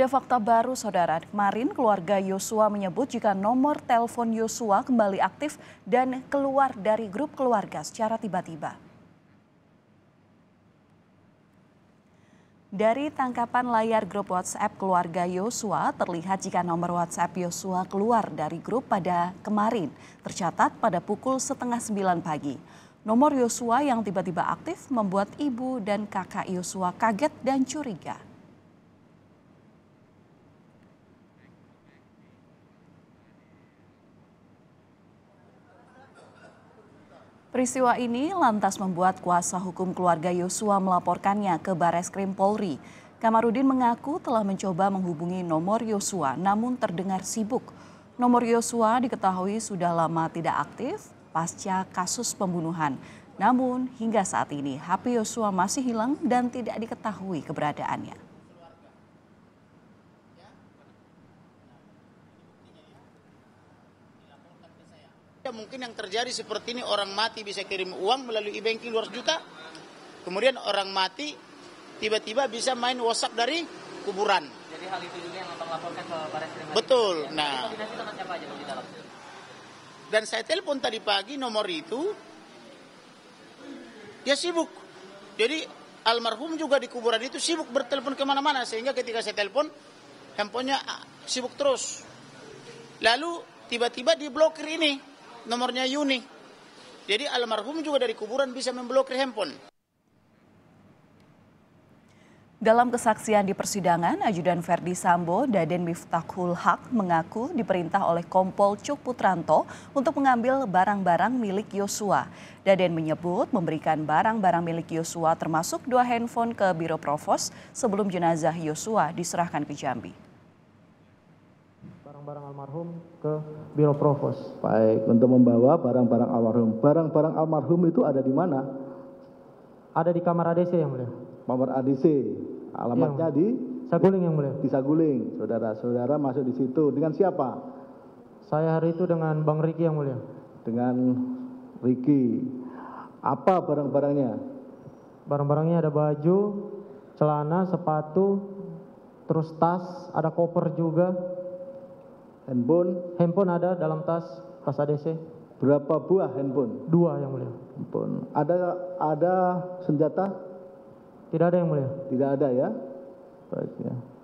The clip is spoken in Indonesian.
Ada fakta baru, saudara. Kemarin keluarga Yosua menyebut jika nomor telepon Yosua kembali aktif dan keluar dari grup keluarga secara tiba-tiba. Dari tangkapan layar grup WhatsApp keluarga Yosua terlihat jika nomor WhatsApp Yosua keluar dari grup pada kemarin, tercatat pada pukul setengah sembilan pagi. Nomor Yosua yang tiba-tiba aktif membuat ibu dan kakak Yosua kaget dan curiga. Peristiwa ini lantas membuat kuasa hukum keluarga Yosua melaporkannya ke Krim Polri. Kamarudin mengaku telah mencoba menghubungi nomor Yosua namun terdengar sibuk. Nomor Yosua diketahui sudah lama tidak aktif pasca kasus pembunuhan. Namun hingga saat ini HP Yosua masih hilang dan tidak diketahui keberadaannya. mungkin yang terjadi seperti ini orang mati bisa kirim uang melalui e-banking 200 juta. Kemudian orang mati tiba-tiba bisa main WhatsApp dari kuburan. Jadi hal itu juga yang abang ke Baris Krim. Betul. Ya. Nah. Dan saya telepon tadi pagi nomor itu dia sibuk. Jadi almarhum juga di kuburan itu sibuk bertelepon kemana-mana sehingga ketika saya telepon handphonenya ah, sibuk terus. Lalu tiba-tiba diblokir ini nomornya Yuni. Jadi almarhum juga dari kuburan bisa memblokir handphone. Dalam kesaksian di persidangan, Ajudan Verdi Sambo, Daden Miftakul Haq mengaku diperintah oleh Kompol Cuk Putranto untuk mengambil barang-barang milik Yosua. Daden menyebut memberikan barang-barang milik Yosua termasuk dua handphone ke Biro Provos sebelum jenazah Yosua diserahkan ke Jambi barang almarhum ke Biro Provos. Baik, untuk membawa barang-barang almarhum. Barang-barang almarhum itu ada di mana? Ada di kamar ADC yang mulia. Kamar ADC. Alamatnya iya, di Saguling yang mulia. Di Saguling. Saudara-saudara masuk di situ dengan siapa? Saya hari itu dengan Bang Riki yang mulia. Dengan Riki. Apa barang-barangnya? Barang-barangnya ada baju, celana, sepatu, terus tas, ada koper juga, handphone handphone ada dalam tas tas ADC berapa buah handphone dua yang mulia handphone ada ada senjata tidak ada yang mulia tidak ada ya baik ya